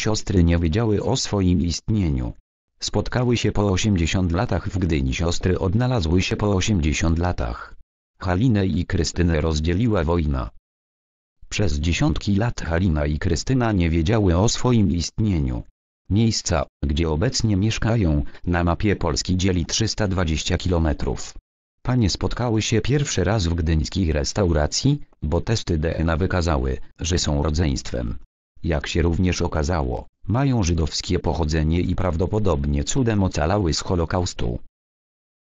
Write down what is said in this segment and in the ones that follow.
Siostry nie wiedziały o swoim istnieniu. Spotkały się po 80 latach w Gdyni siostry odnalazły się po 80 latach. Halinę i Krystynę rozdzieliła wojna. Przez dziesiątki lat Halina i Krystyna nie wiedziały o swoim istnieniu. Miejsca, gdzie obecnie mieszkają, na mapie Polski dzieli 320 km. Panie spotkały się pierwszy raz w gdyńskich restauracji, bo testy DNA wykazały, że są rodzeństwem. Jak się również okazało, mają żydowskie pochodzenie i prawdopodobnie cudem ocalały z Holokaustu.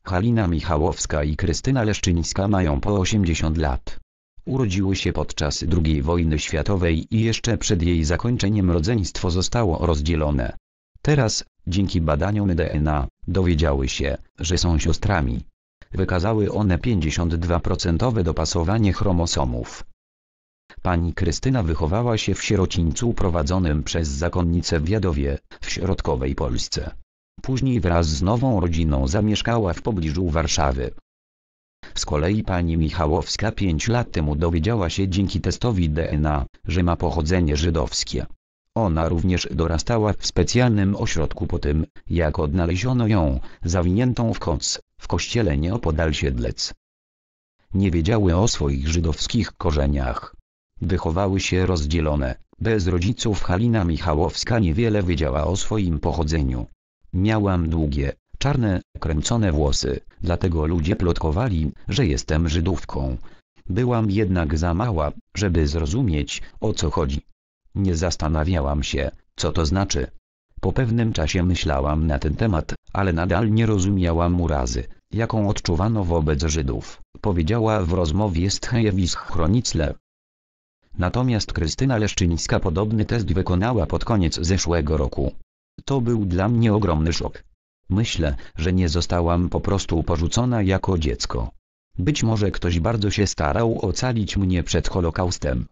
Halina Michałowska i Krystyna Leszczyńska mają po 80 lat. Urodziły się podczas II wojny światowej i jeszcze przed jej zakończeniem rodzeństwo zostało rozdzielone. Teraz, dzięki badaniom DNA, dowiedziały się, że są siostrami. Wykazały one 52% dopasowanie chromosomów. Pani Krystyna wychowała się w sierocińcu prowadzonym przez zakonnicę w Jadowie, w środkowej Polsce. Później wraz z nową rodziną zamieszkała w pobliżu Warszawy. Z kolei pani Michałowska pięć lat temu dowiedziała się dzięki testowi DNA, że ma pochodzenie żydowskie. Ona również dorastała w specjalnym ośrodku po tym, jak odnaleziono ją, zawiniętą w koc, w kościele nieopodal Siedlec. Nie wiedziały o swoich żydowskich korzeniach. Wychowały się rozdzielone. Bez rodziców Halina Michałowska niewiele wiedziała o swoim pochodzeniu. Miałam długie, czarne, kręcone włosy, dlatego ludzie plotkowali, że jestem Żydówką. Byłam jednak za mała, żeby zrozumieć, o co chodzi. Nie zastanawiałam się, co to znaczy. Po pewnym czasie myślałam na ten temat, ale nadal nie rozumiałam urazy, jaką odczuwano wobec Żydów, powiedziała w rozmowie z Hejevis Chronicle. Natomiast Krystyna Leszczyńska podobny test wykonała pod koniec zeszłego roku. To był dla mnie ogromny szok. Myślę, że nie zostałam po prostu porzucona jako dziecko. Być może ktoś bardzo się starał ocalić mnie przed Holokaustem.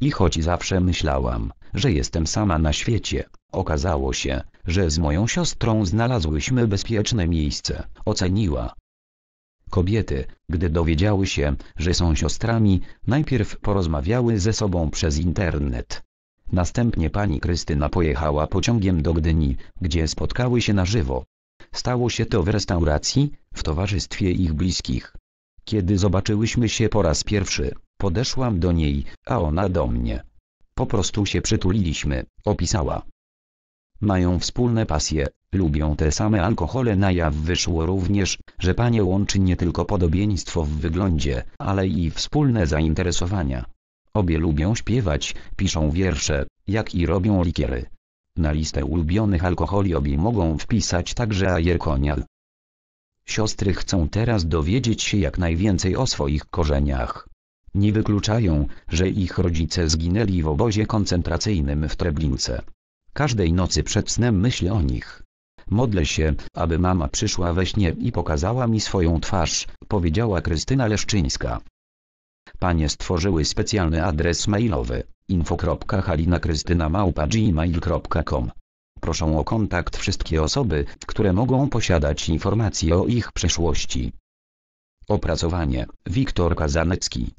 I choć zawsze myślałam, że jestem sama na świecie, okazało się, że z moją siostrą znalazłyśmy bezpieczne miejsce, oceniła. Kobiety, gdy dowiedziały się, że są siostrami, najpierw porozmawiały ze sobą przez internet. Następnie pani Krystyna pojechała pociągiem do Gdyni, gdzie spotkały się na żywo. Stało się to w restauracji, w towarzystwie ich bliskich. Kiedy zobaczyłyśmy się po raz pierwszy, podeszłam do niej, a ona do mnie. Po prostu się przytuliliśmy, opisała. Mają wspólne pasje, lubią te same alkohole na jaw wyszło również, że panie łączy nie tylko podobieństwo w wyglądzie, ale i wspólne zainteresowania. Obie lubią śpiewać, piszą wiersze, jak i robią likiery. Na listę ulubionych alkoholi obie mogą wpisać także ajer konial. Siostry chcą teraz dowiedzieć się jak najwięcej o swoich korzeniach. Nie wykluczają, że ich rodzice zginęli w obozie koncentracyjnym w Treblince. Każdej nocy przed snem myślę o nich. Modlę się, aby mama przyszła we śnie i pokazała mi swoją twarz, powiedziała Krystyna Leszczyńska. Panie stworzyły specjalny adres mailowy info.halinakrystyna.gmail.com Proszą o kontakt wszystkie osoby, które mogą posiadać informacje o ich przeszłości. Opracowanie Wiktor Kazanecki